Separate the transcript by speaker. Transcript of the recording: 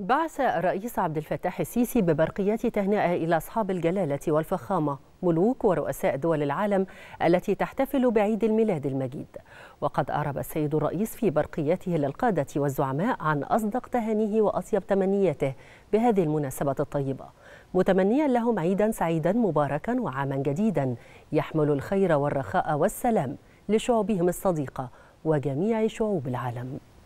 Speaker 1: بعث الرئيس عبد الفتاح السيسي ببرقيات تهنئة إلى أصحاب الجلالة والفخامة ملوك ورؤساء دول العالم التي تحتفل بعيد الميلاد المجيد وقد أعرب السيد الرئيس في برقياته للقادة والزعماء عن أصدق تهانيه وأطيب تمنياته بهذه المناسبة الطيبة متمنيا لهم عيدا سعيدا مباركا وعاما جديدا يحمل الخير والرخاء والسلام لشعوبهم الصديقة وجميع شعوب العالم